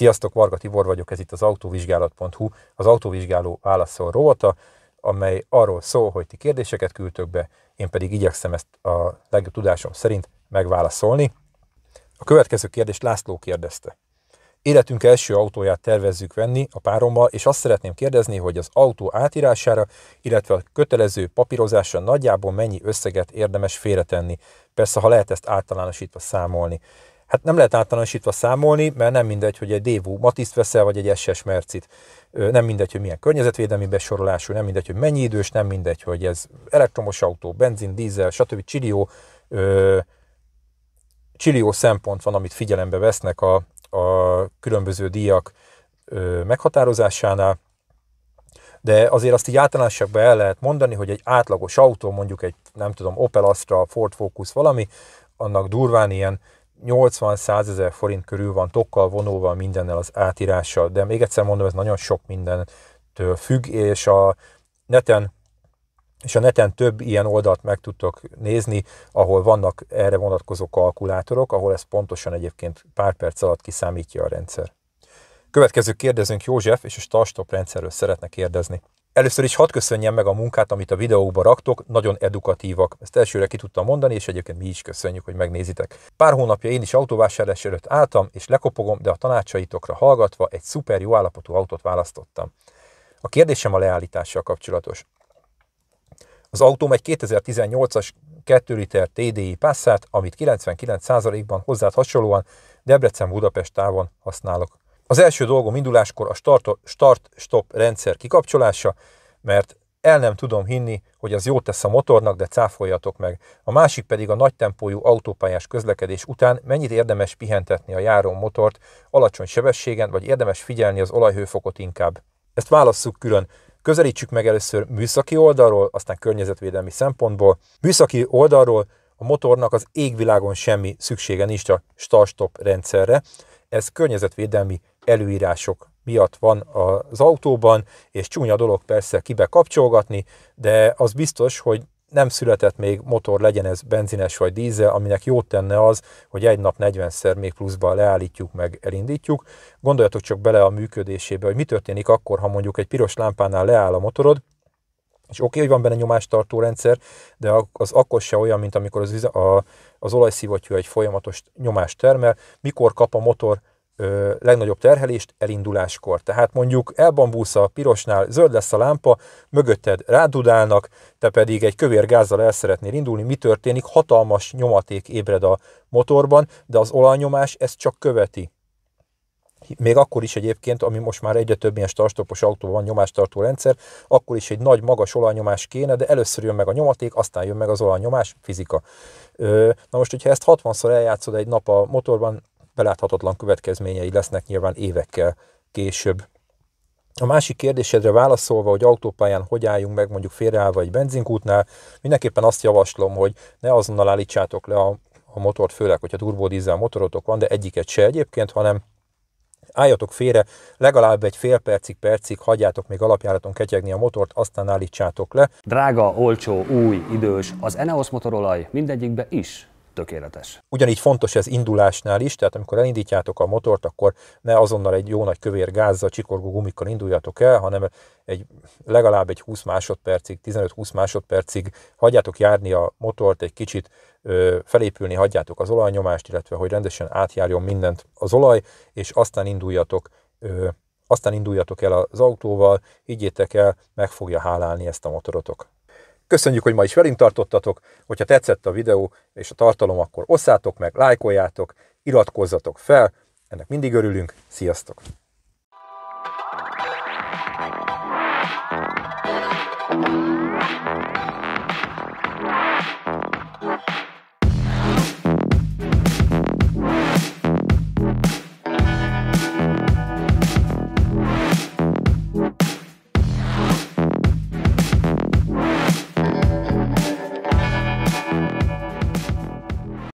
Sziasztok, Varga Tibor vagyok, ez itt az autovizsgálat.hu, az autovizsgáló válaszol rovata, amely arról szól, hogy ti kérdéseket küldtök be, én pedig igyekszem ezt a legjobb tudásom szerint megválaszolni. A következő kérdést László kérdezte. Életünk első autóját tervezzük venni a párommal, és azt szeretném kérdezni, hogy az autó átírására, illetve a kötelező papírozásra nagyjából mennyi összeget érdemes félretenni. Persze, ha lehet ezt általánosítva számolni. Hát nem lehet általánosítva számolni, mert nem mindegy, hogy egy DVU Matiszt veszel, vagy egy SS Mercit. Nem mindegy, hogy milyen környezetvédelmi besorolású, nem mindegy, hogy mennyi idős, nem mindegy, hogy ez elektromos autó, benzin, dízel, stb. Csillió, csillió szempont van, amit figyelembe vesznek a, a különböző díjak ö, meghatározásánál, de azért azt így általánosságban el lehet mondani, hogy egy átlagos autó, mondjuk egy, nem tudom, Opel Astra, Ford Focus, valami, annak durván ilyen 80-100 ezer forint körül van tokkal, vonóval, mindennel az átírással, de még egyszer mondom, ez nagyon sok mindentől függ, és a neten és a neten több ilyen oldalt meg tudtok nézni, ahol vannak erre vonatkozó kalkulátorok, ahol ez pontosan egyébként pár perc alatt kiszámítja a rendszer. Következő kérdezünk József, és a Starstop rendszerről szeretne kérdezni. Először is hadd köszönjem meg a munkát, amit a videókba raktok, nagyon edukatívak. Ezt elsőre ki tudtam mondani, és egyébként mi is köszönjük, hogy megnézitek. Pár hónapja én is autóvásárlás előtt álltam, és lekopogom, de a tanácsaitokra hallgatva egy szuper jó állapotú autót választottam. A kérdésem a leállítással kapcsolatos. Az autóm egy 2018-as 2 liter TDI Passat, amit 99%-ban hozzád hasonlóan Debrecen-Budapest távon használok. Az első dolgom induláskor a start-stop rendszer kikapcsolása, mert el nem tudom hinni, hogy az jót tesz a motornak, de cáfoljatok meg. A másik pedig a nagy tempójú autópályás közlekedés után mennyit érdemes pihentetni a járó motort alacsony sebességen, vagy érdemes figyelni az olajhőfokot inkább. Ezt válasszuk külön. Közelítsük meg először műszaki oldalról, aztán környezetvédelmi szempontból. Műszaki oldalról a motornak az égvilágon semmi szüksége nincs a start-stop rendszerre. Ez környezetvédelmi előírások miatt van az autóban, és csúnya dolog persze kibe kapcsolgatni, de az biztos, hogy nem született még motor, legyen ez benzines vagy dízel, aminek jót tenne az, hogy egy nap 40-szer még pluszban leállítjuk, meg elindítjuk. Gondoljatok csak bele a működésébe, hogy mi történik akkor, ha mondjuk egy piros lámpánál leáll a motorod, és oké, okay, hogy van benne nyomástartó rendszer, de az akkor se olyan, mint amikor az, a, az olajszivattyú egy folyamatos nyomást termel, mikor kap a motor ö, legnagyobb terhelést elinduláskor. Tehát mondjuk elbambulsz a pirosnál, zöld lesz a lámpa, mögötted rádudálnak, te pedig egy kövér gázzal el szeretnél indulni, mi történik? Hatalmas nyomaték ébred a motorban, de az olajnyomás ezt csak követi. Még akkor is egyébként, ami most már egyre több ilyen startopos autóban van nyomástartó rendszer, akkor is egy nagy, magas olajnyomás kéne, de először jön meg a nyomaték, aztán jön meg az olajnyomás, fizika. Na most, hogyha ezt 60-szor eljátszod egy nap a motorban, beláthatatlan következményei lesznek nyilván évekkel eh, később. A másik kérdésedre válaszolva, hogy autópályán hogy álljunk meg mondjuk félreállva egy benzinkútnál, mindenképpen azt javaslom, hogy ne azonnal állítsátok le a, a motort, főleg, hogyha turbodízel motorotok van, de egyiket se egyébként, hanem álljatok félre, legalább egy fél percig, percig hagyjátok még alapjáraton ketyegni a motort, aztán állítsátok le. Drága, olcsó, új, idős, az Eneos motorolaj mindegyikbe is tökéletes. Ugyanígy fontos ez indulásnál is, tehát amikor elindítjátok a motort, akkor ne azonnal egy jó nagy kövér gázzal, csikorgó gumikkal induljatok el, hanem egy, legalább egy 20 másodpercig, 15-20 másodpercig hagyjátok járni a motort egy kicsit, felépülni hagyjátok az olajnyomást, illetve hogy rendesen átjárjon mindent az olaj, és aztán induljatok aztán induljatok el az autóval, higgyétek el, meg fogja hálálni ezt a motorotok. Köszönjük, hogy ma is velünk tartottatok, hogyha tetszett a videó és a tartalom, akkor osszátok meg, lájkoljátok, iratkozzatok fel, ennek mindig örülünk, sziasztok! Thank you.